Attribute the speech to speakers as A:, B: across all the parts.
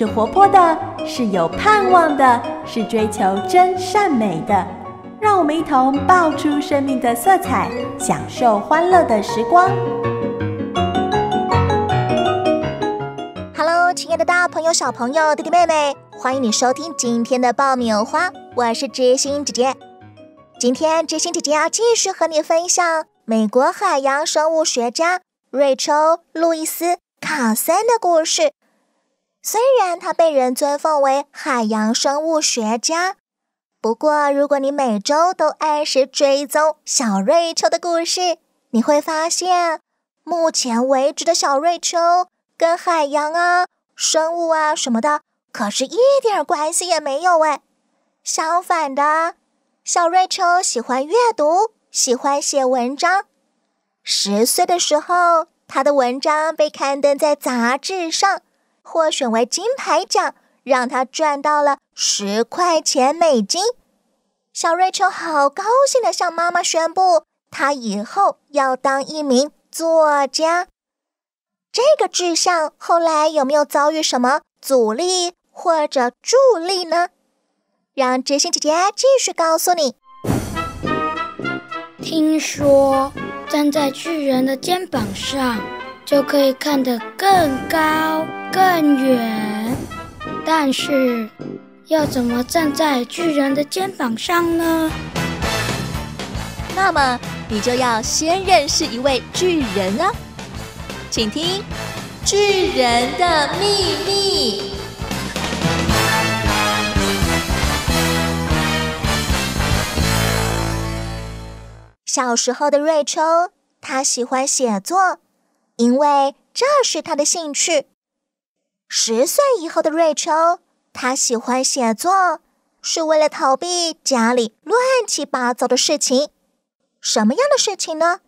A: 是活泼的，是有盼望的，是追求真善美的。让我们一同爆出生命的色彩，享受欢乐的时光。Hello，亲爱的大朋友、小朋友、弟弟妹妹，欢迎你收听今天的爆米花，我是知心姐姐。今天，知心姐姐要继续和你分享美国海洋生物学家瑞秋·路易斯·卡森的故事。虽然他被人尊奉为海洋生物学家，不过如果你每周都按时追踪小瑞秋的故事，你会发现，目前为止的小瑞秋跟海洋啊、生物啊什么的，可是一点关系也没有哎。相反的，小瑞秋喜欢阅读，喜欢写文章。十岁的时候，他的文章被刊登在杂志上。获选为金牌奖，让他赚到了十块钱美金。小瑞秋好高兴的向妈妈宣布，他以后要当一名作家。这个志向后来有没有遭遇什么阻力或者助力呢？让知心姐姐继续告诉你。听说站在巨人的肩膀上。就可以看得更高更远，但是要怎么站在巨人的肩膀上呢？那么你就要先认识一位巨人啊！请听《巨人的秘密》。小时候的瑞秋，他喜欢写作。因为这是他的兴趣。十岁以后的瑞秋，他喜欢写作，是为了逃避家里乱七八糟的事情。什么样的事情呢？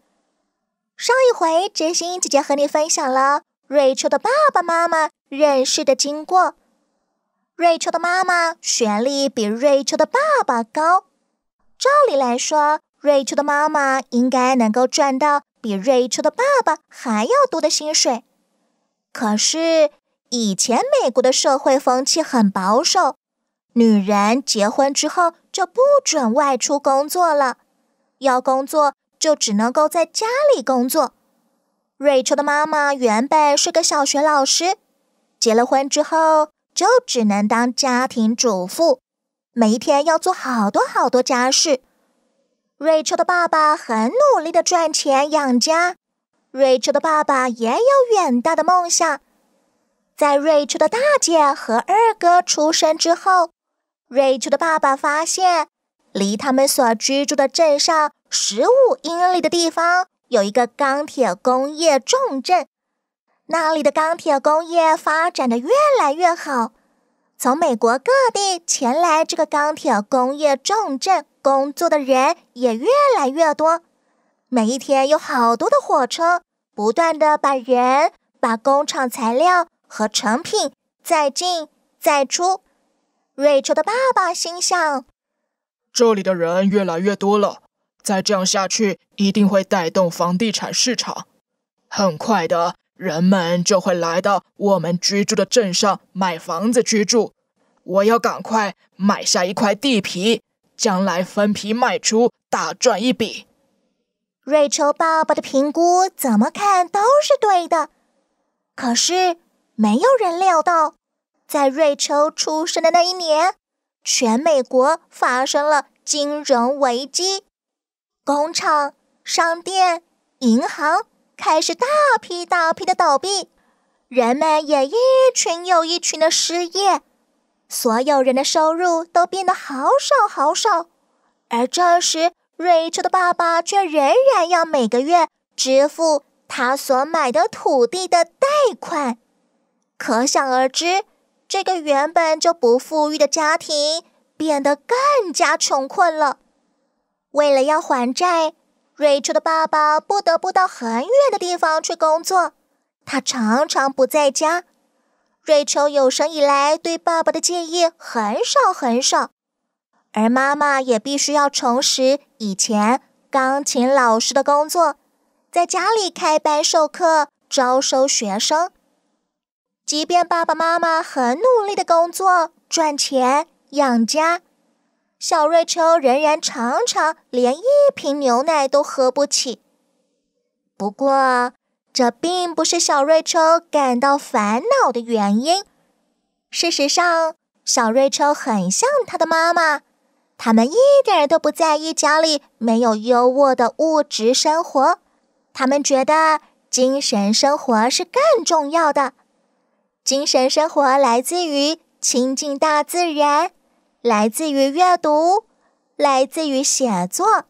A: 上一回知心姐姐和你分享了瑞秋的爸爸妈妈认识的经过。瑞秋的妈妈学历比瑞秋的爸爸高，照理来说，瑞秋的妈妈应该能够赚到。比瑞秋的爸爸还要多的薪水，可是以前美国的社会风气很保守，女人结婚之后就不准外出工作了，要工作就只能够在家里工作。瑞秋的妈妈原本是个小学老师，结了婚之后就只能当家庭主妇，每一天要做好多好多家事。瑞秋的爸爸很努力的赚钱养家，瑞秋的爸爸也有远大的梦想。在瑞秋的大姐和二哥出生之后，瑞秋的爸爸发现，离他们所居住的镇上十五英里的地方有一个钢铁工业重镇，那里的钢铁工业发展的越来越好，从美国各地前来这个钢铁工业重镇。工作的人也越来越多，每一天有好多的火车不断的把人、把工厂材料和成品再进再出。瑞秋的爸爸心想：这里的人越来越多了，再这样下去一定会带动房地产市场。很快的人们就会来到我们居住的镇上买房子居住。我要赶快买下一块地皮。将来分批卖出，大赚一笔。瑞秋爸爸的评估怎么看都是对的，可是没有人料到，在瑞秋出生的那一年，全美国发生了金融危机，工厂、商店、银行开始大批大批的倒闭，人们也一群又一群的失业。所有人的收入都变得好少好少，而这时，瑞秋的爸爸却仍然要每个月支付他所买的土地的贷款。可想而知，这个原本就不富裕的家庭变得更加穷困了。为了要还债，瑞秋的爸爸不得不到很远的地方去工作，他常常不在家。瑞秋有生以来对爸爸的建议很少很少，而妈妈也必须要重拾以前钢琴老师的工作，在家里开班授课，招收学生。即便爸爸妈妈很努力的工作赚钱养家，小瑞秋仍然常常连一瓶牛奶都喝不起。不过，这并不是小瑞秋感到烦恼的原因。事实上，小瑞秋很像他的妈妈，他们一点都不在意家里没有优渥的物质生活，他们觉得精神生活是更重要的。精神生活来自于亲近大自然，来自于阅读，来自于写作。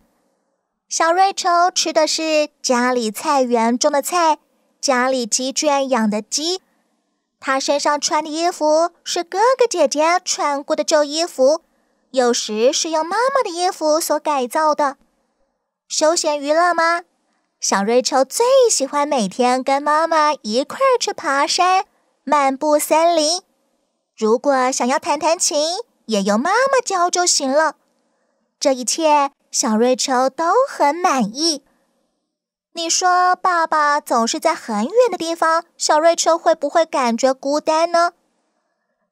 A: 小瑞秋吃的是家里菜园种的菜，家里鸡圈养的鸡。他身上穿的衣服是哥哥姐姐穿过的旧衣服，有时是用妈妈的衣服所改造的。休闲娱乐吗？小瑞秋最喜欢每天跟妈妈一块儿去爬山、漫步森林。如果想要弹弹琴，也由妈妈教就行了。这一切。小瑞秋都很满意。你说，爸爸总是在很远的地方，小瑞秋会不会感觉孤单呢？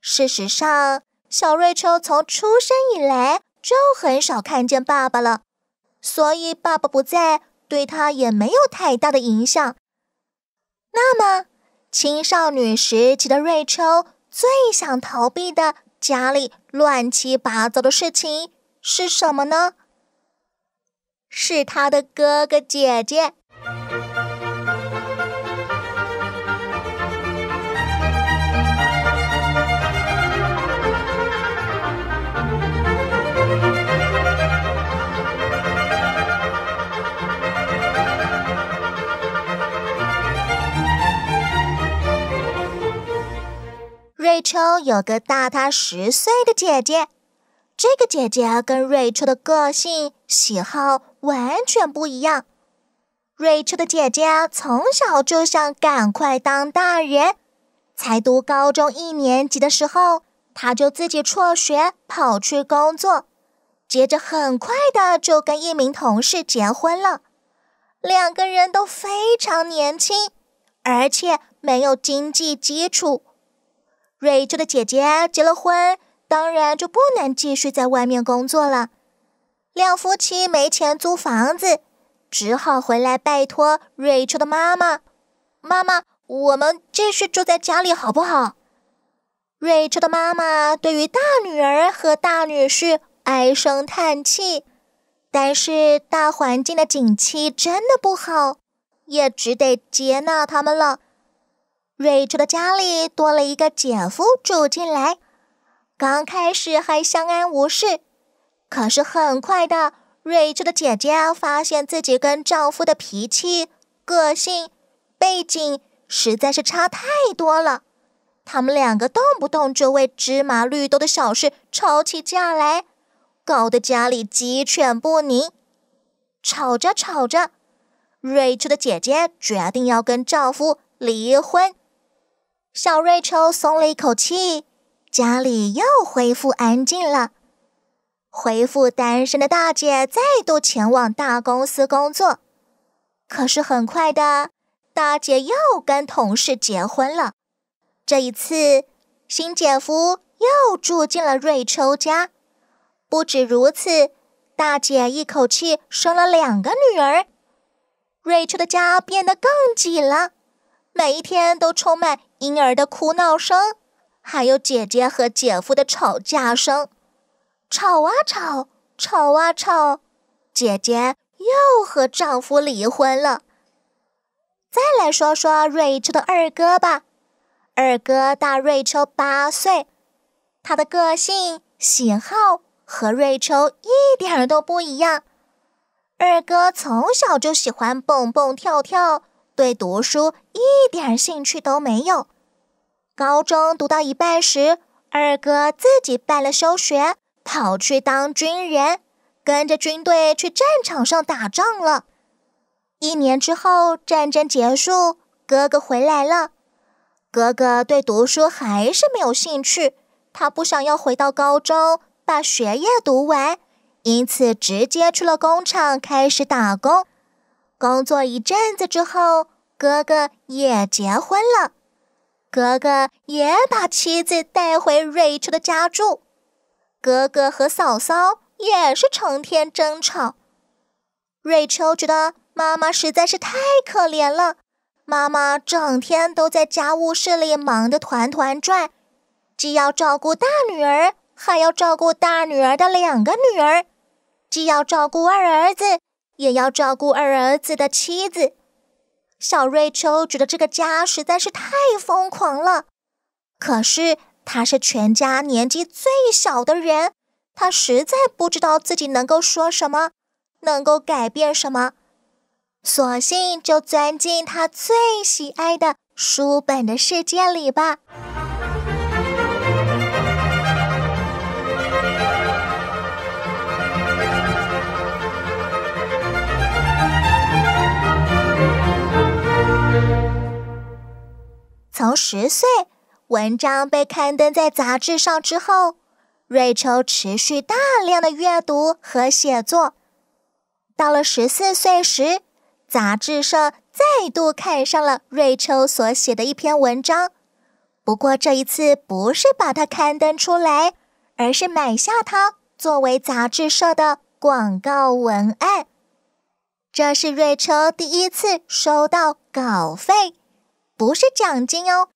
A: 事实上，小瑞秋从出生以来就很少看见爸爸了，所以爸爸不在对他也没有太大的影响。那么，青少女时期的瑞秋最想逃避的家里乱七八糟的事情是什么呢？是他的哥哥姐姐。瑞秋有个大他十岁的姐姐。这个姐姐跟瑞秋的个性喜好完全不一样。瑞秋的姐姐从小就想赶快当大人，才读高中一年级的时候，她就自己辍学跑去工作，接着很快的就跟一名同事结婚了。两个人都非常年轻，而且没有经济基础。瑞秋的姐姐结了婚。当然就不能继续在外面工作了。两夫妻没钱租房子，只好回来拜托瑞秋的妈妈：“妈妈，我们继续住在家里好不好？”瑞秋的妈妈对于大女儿和大女婿唉声叹气，但是大环境的景气真的不好，也只得接纳他们了。瑞秋的家里多了一个姐夫住进来。刚开始还相安无事，可是很快的，瑞秋的姐姐发现自己跟丈夫的脾气、个性、背景实在是差太多了。他们两个动不动就为芝麻绿豆的小事吵起架来，搞得家里鸡犬不宁。吵着吵着，瑞秋的姐姐决定要跟丈夫离婚。小瑞秋松了一口气。家里又恢复安静了。恢复单身的大姐再度前往大公司工作，可是很快的，大姐又跟同事结婚了。这一次，新姐夫又住进了瑞秋家。不止如此，大姐一口气生了两个女儿，瑞秋的家变得更挤了，每一天都充满婴儿的哭闹声。还有姐姐和姐夫的吵架声，吵啊吵，吵啊吵，姐姐又和丈夫离婚了。再来说说瑞秋的二哥吧。二哥大瑞秋八岁，他的个性、喜好和瑞秋一点都不一样。二哥从小就喜欢蹦蹦跳跳，对读书一点兴趣都没有。高中读到一半时，二哥自己办了休学，跑去当军人，跟着军队去战场上打仗了。一年之后，战争结束，哥哥回来了。哥哥对读书还是没有兴趣，他不想要回到高中把学业读完，因此直接去了工厂开始打工。工作一阵子之后，哥哥也结婚了。格格也把妻子带回瑞秋的家住，格格和嫂嫂也是成天争吵。瑞秋觉得妈妈实在是太可怜了，妈妈整天都在家务事里忙得团团转，既要照顾大女儿，还要照顾大女儿的两个女儿，既要照顾二儿子，也要照顾二儿子的妻子。小瑞秋觉得这个家实在是太疯狂了，可是他是全家年纪最小的人，他实在不知道自己能够说什么，能够改变什么，索性就钻进他最喜爱的书本的世界里吧。从十岁，文章被刊登在杂志上之后，瑞秋持续大量的阅读和写作。到了十四岁时，杂志社再度看上了瑞秋所写的一篇文章，不过这一次不是把它刊登出来，而是买下它作为杂志社的广告文案。这是瑞秋第一次收到稿费。不是奖金哦，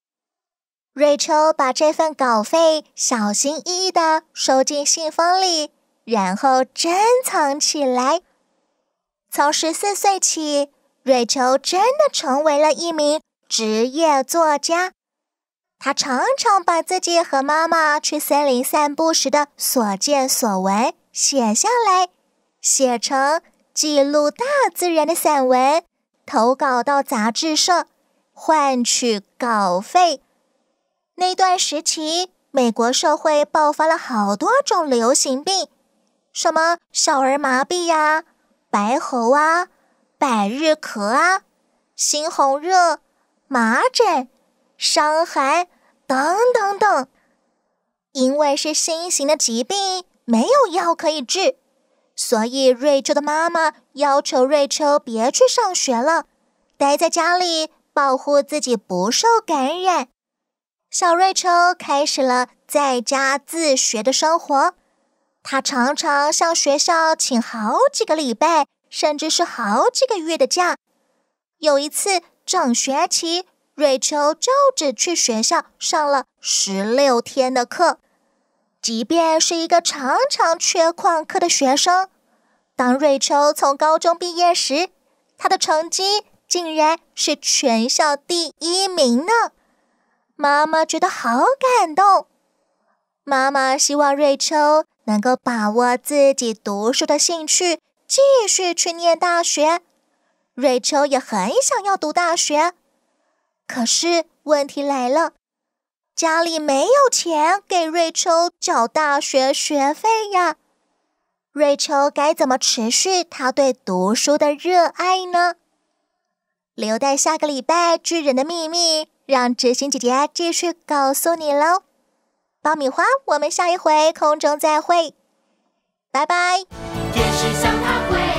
A: 瑞秋把这份稿费小心翼翼的收进信封里，然后珍藏起来。从十四岁起，瑞秋真的成为了一名职业作家。他常常把自己和妈妈去森林散步时的所见所闻写下来，写成记录大自然的散文，投稿到杂志社。换取稿费。那段时期，美国社会爆发了好多种流行病，什么小儿麻痹呀、白喉啊、百日咳啊、猩红热、麻疹、伤寒等等等。因为是新型的疾病，没有药可以治，所以瑞秋的妈妈要求瑞秋别去上学了，待在家里。保护自己不受感染，小瑞秋开始了在家自学的生活。他常常向学校请好几个礼拜，甚至是好几个月的假。有一次，整学期瑞秋就只去学校上了十六天的课。即便是一个常常缺旷课的学生，当瑞秋从高中毕业时，他的成绩。竟然是全校第一名呢！妈妈觉得好感动。妈妈希望瑞秋能够把握自己读书的兴趣，继续去念大学。瑞秋也很想要读大学，可是问题来了，家里没有钱给瑞秋缴大学学费呀。瑞秋该怎么持续他对读书的热爱呢？留待下个礼拜《巨人的秘密》，让执行姐姐继续告诉你喽！爆米花，我们下一回空中再会，拜拜。向他挥